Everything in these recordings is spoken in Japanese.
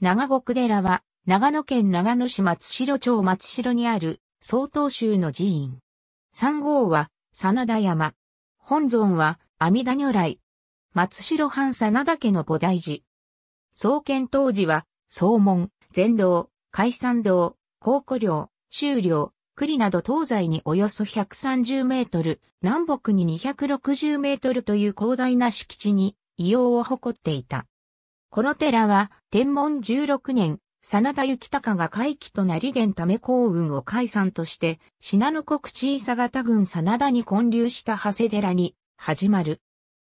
長国寺は、長野県長野市松代町松代にある、曹洞宗の寺院。三号は、真田山。本尊は、阿弥陀如来。松代藩真田家の菩提寺。創建当時は、宗門、禅道、海山道、高古領、修領、栗など東西におよそ130メートル、南北に260メートルという広大な敷地に、異様を誇っていた。この寺は、天文16年、真田幸隆が回帰となり源為幸運を解散として、信濃国小さ方軍真田に建立した長谷寺に、始まる。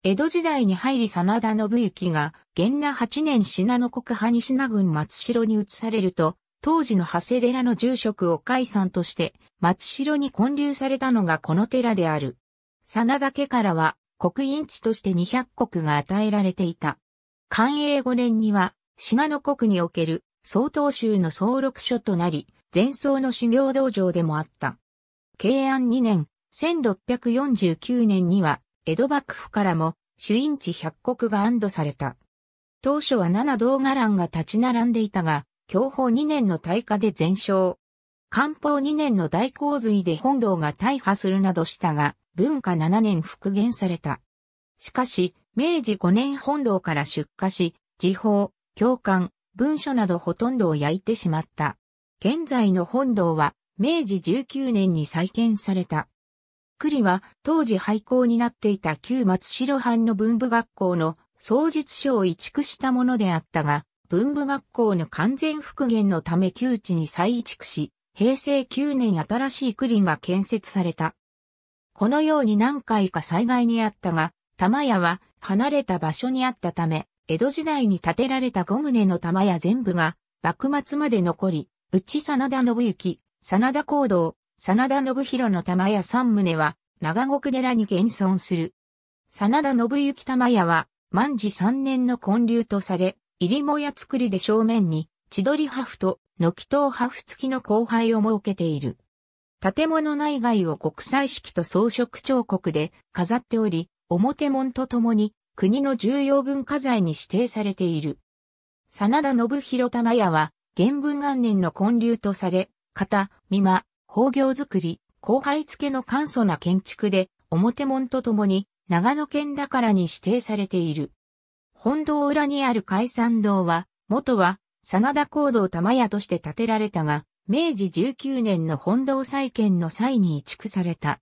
江戸時代に入り真田信行が、元那8年信濃国羽品郡松代に移されると、当時の長谷寺の住職を解散として、松代に建立されたのがこの寺である。真田家からは、国印地として200石が与えられていた。寛永五年には、賀の国における総統州の総録書となり、前奏の修行道場でもあった。慶安二年、1649年には、江戸幕府からも、主因地百国が安堵された。当初は七道伽藍が立ち並んでいたが、享保二年の大火で全焼。漢方二年の大洪水で本堂が大破するなどしたが、文化七年復元された。しかし、明治5年本堂から出火し、時報、教官、文書などほとんどを焼いてしまった。現在の本堂は明治19年に再建された。栗は当時廃校になっていた旧松代藩の文部学校の創述書を移築したものであったが、文部学校の完全復元のため旧地に再移築し、平成9年新しい栗が建設された。このように何回か災害にあったが、玉屋は離れた場所にあったため、江戸時代に建てられた5棟の玉屋全部が、幕末まで残り、うち真田信行、真田行動、真田信弘の玉屋3棟は、長国寺に現存する。真田信行玉屋は、万事3年の建立とされ、入りもや作りで正面に、千鳥破フと、軒頭破フ付きの後輩を設けている。建物内外を国際式と装飾彫刻で飾っており、表門とともに国の重要文化財に指定されている。真田信弘玉屋は、元文元年の建立とされ、型、美馬、業づくり、後輩付けの簡素な建築で、表門とともに長野県だからに指定されている。本堂裏にある海山堂は、元は、真田高堂玉屋として建てられたが、明治19年の本堂再建の際に移築された。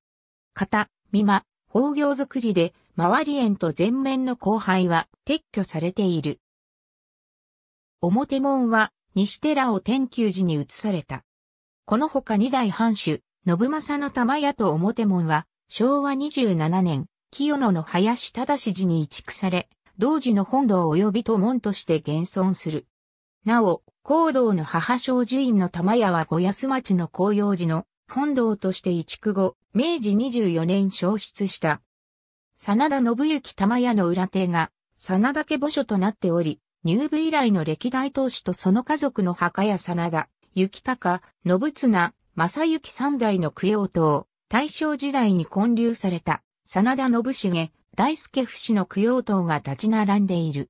型、美馬、工業作りで、周り園と前面の後輩は撤去されている。表門は西寺を天球寺に移された。このほか二代藩主、信政の玉屋と表門は、昭和27年、清野の林正寺に移築され、同時の本堂及び都門として現存する。なお、高堂の母小樹院の玉屋は五安町の紅葉寺の本堂として移築後、明治24年消失した。真田信之玉屋の裏手が、真田家墓所となっており、入部以来の歴代当主とその家族の墓や真田、雪高、信綱、正幸三代の供養塔、大正時代に建立された、真田信繁、大輔不死の供養塔が立ち並んでいる。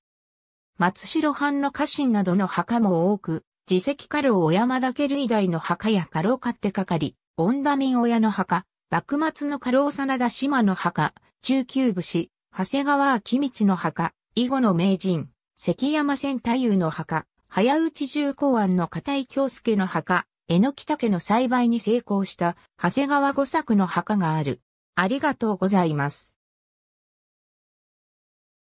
松代藩の家臣などの墓も多く、自責家老小山田家類代の墓や家老買ってかかり、本田民親の墓、幕末の家老真田島の墓、中級武士、長谷川明道の墓、囲碁の名人、関山千太夫の墓、早内重公安の片井京介の墓、榎木竹の栽培に成功した長谷川五作の墓がある。ありがとうございます。